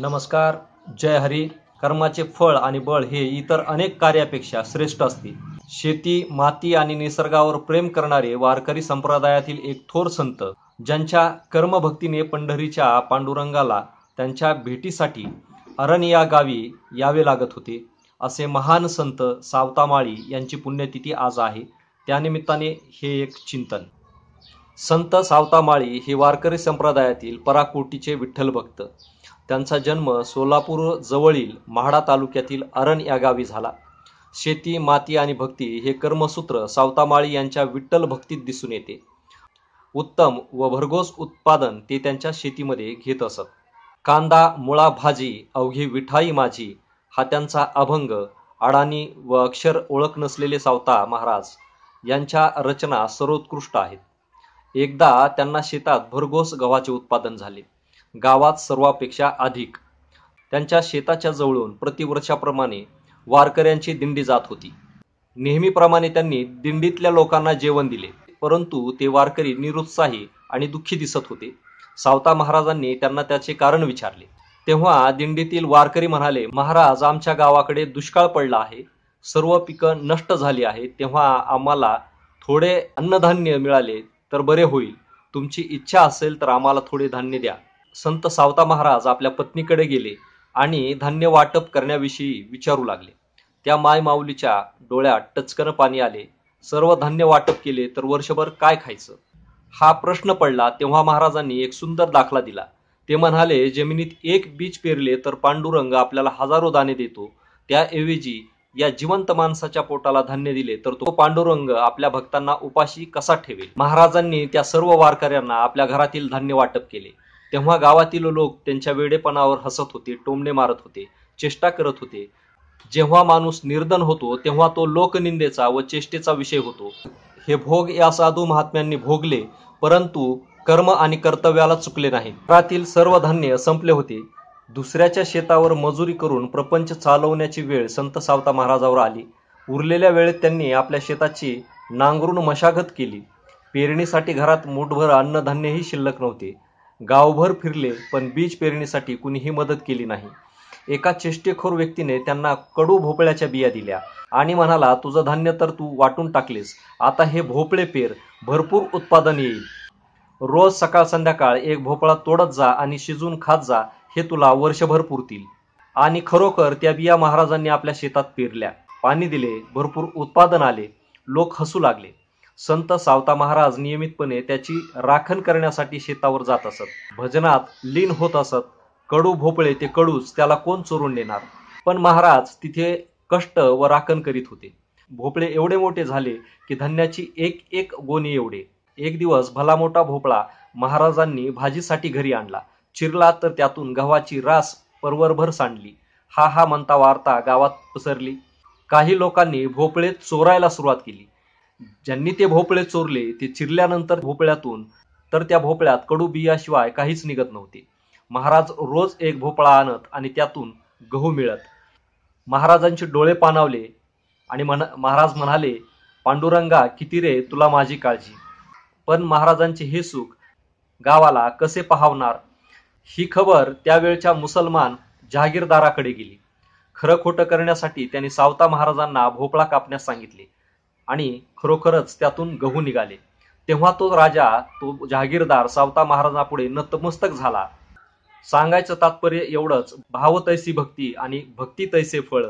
नमस्कार जय हरी कर्माचे फळ आणि बळ हे इतर अनेक कार्यापेक्षा श्रेष्ठ असते शेती माती आणि निसर्गावर प्रेम करणारे वारकरी संप्रदायातील एक थोर संत ज्यांच्या कर्मभक्तीने पंढरीच्या पांडुरंगाला त्यांच्या भेटीसाठी अरण या गावी यावे लागत होते असे महान संत सावतामाळी यांची पुण्यतिथी आज आहे त्यानिमित्ताने हे एक चिंतन संत सावतामाळी हे वारकरी संप्रदायातील पराकोटीचे विठ्ठल भक्त त्यांचा जन्म सोलापूर जवळील म्हाडा तालुक्यातील अरण या गावी झाला शेती माती आणि भक्ती हे कर्मसूत्र सावतामाळी यांच्या विठ्ठल भक्तीत दिसून येते उत्तम व भरघोस उत्पादन ते त्यांच्या शेतीमध्ये घेत असत कांदा मुळा भाजी अवघी विठाई माझी हा त्यांचा अभंग अडाणी व अक्षर ओळख नसलेले सावता महाराज यांच्या रचना सर्वोत्कृष्ट आहेत एकदा त्यांना शेतात भरघोस गव्हाचे उत्पादन झाले गावात सर्वापेक्षा अधिक त्यांच्या शेताच्या जवळून प्रतिवर्षाप्रमाणे वारकऱ्यांची दिंडी जात होती नेहमीप्रमाणे त्यांनी दिंडीतल्या लोकांना जेवण दिले परंतु ते वारकरी निरुत्साही आणि दुःखी दिसत होते सावता महाराजांनी त्यांना त्याचे कारण विचारले तेव्हा दिंडीतील वारकरी म्हणाले महाराज आमच्या गावाकडे दुष्काळ पडला आहे सर्व पिकं नष्ट झाली आहेत तेव्हा आम्हाला थोडे अन्नधान्य मिळाले तर बरे होईल तुमची इच्छा असेल तर आम्हाला थोडे धान्य द्या संत सावता महाराज आपल्या पत्नीकडे गेले आणि धान्य वाटप करण्याविषयी विचारू लागले त्या माय माऊलीच्या डोळ्यात टचकन पाणी आले सर्व धान्य वाटप केले तर वर्षभर काय खायचं हा प्रश्न पडला तेव्हा महाराजांनी एक सुंदर दाखला दिला ते म्हणाले जमिनीत एक बीज पेरले तर पांडुरंग आपल्याला हजारो दाणे देतो त्याऐवजी या जिवंत माणसाच्या पोटाला धान्य दिले तर तो पांडुरंग आपल्या भक्तांना उपाशी कसा ठेवेल महाराजांनी त्या सर्व वारकऱ्यांना आपल्या घरातील धान्य वाटप केले तेव्हा गावातील लोक त्यांच्या वेडेपणावर हसत होते टोमणे मारत होते चेष्टा करत होते जेव्हा माणूस निर्धन होतो तेव्हा तो लोकनिंदेचा व चेष्टेचा विषय होतो हे भोग या साधू महात्म्यांनी भोगले परंतु कर्म आणि कर्तव्याला चुकले नाही घरातील सर्व धान्य संपले होते दुसऱ्याच्या शेतावर मजुरी करून प्रपंच चालवण्याची वेळ संत सावता महाराजावर आली उरलेल्या वेळेत त्यांनी आपल्या शेताची नांगरून मशागत केली पेरणीसाठी घरात मोठभर अन्नधान्यही शिल्लक नव्हते गावभर फिरले पण बीज पेरणीसाठी कुणीही मदत केली नाही एका चेष्टेखोर व्यक्तीने त्यांना कडू भोपळ्याच्या बिया दिल्या आणि म्हणाला तुझं धान्य तर तू वाटून टाकलेस आता हे भोपळे पेर भरपूर उत्पादन येईल रोज सकाळ संध्याकाळ एक भोपळा तोडत जा आणि शिजून खात जा हे तुला वर्षभर पुरतील आणि खरोखर त्या बिया महाराजांनी आपल्या शेतात पेरल्या पाणी दिले भरपूर उत्पादन आले लोक हसू लागले संत सावता महाराज नियमितपणे त्याची राखण करण्यासाठी शेतावर जात असत भजनात लीन होत असत कडू भोपळे ते कडूच त्याला कोण चोरून नेणार पण महाराज तिथे कष्ट व राखण करीत होते भोपळे एवढे मोठे झाले की धन्याची एक एक गोणी एवढे एक दिवस भला मोठा भोपळा महाराजांनी भाजीसाठी घरी आणला चिरला तर त्यातून गव्हाची रास परवरभर सांडली हा हा म्हणता वार्ता गावात पसरली काही लोकांनी भोपळे चोरायला सुरुवात केली ज्यांनी ते भोपळे चोरले ते चिरल्यानंतर भोपळ्यातून तर त्या भोपळ्यात कडू बियाशिवाय काहीच निघत नव्हते महाराज रोज एक भोपळा आणत आणि त्यातून गहू मिळत महाराजांचे डोळे पानावले आणि म्हण महाराज म्हणाले पांडुरंगा किती रे तुला माझी काळजी पण महाराजांचे हे सुख गावाला कसे पाहवणार ही खबर त्यावेळच्या मुसलमान जहागीरदाराकडे गेली खरं खोटं करण्यासाठी त्यांनी सावता महाराजांना भोपळा कापण्यास सांगितले आणि खरोखरच त्यातून गहू निघाले तेव्हा तो राजा तो जहागीरदार सावता महाराजांपुढे नतमस्तक झाला सांगायचं तात्पर्य एवढंच भाव तैसी भक्ती आणि भक्ती तैसे फळ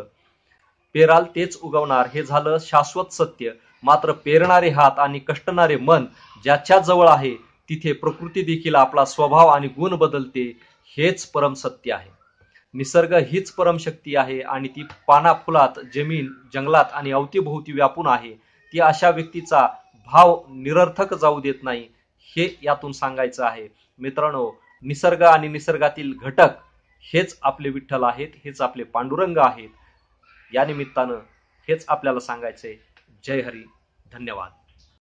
पेराल तेच उगवणार हे झालं शाश्वत सत्य मात्र पेरणारे हात आणि कष्टणारे मन ज्याच्या जवळ आहे तिथे प्रकृती देखील आपला स्वभाव आणि गुण बदलते हेच परम सत्य आहे निसर्ग हीच परमशक्ती आहे आणि ती पाना फुलात जमीन जंगलात आणि अवतीभोवती व्यापून आहे ती अशा व्यक्तीचा भाव निरर्थक जाऊ देत नाही हे यातून सांगायचं आहे मित्रांनो निसर्ग आणि निसर्गातील घटक हेच आपले विठ्ठल आहेत हेच आपले पांडुरंग आहेत या निमित्तानं हेच आपल्याला सांगायचे जय हरी धन्यवाद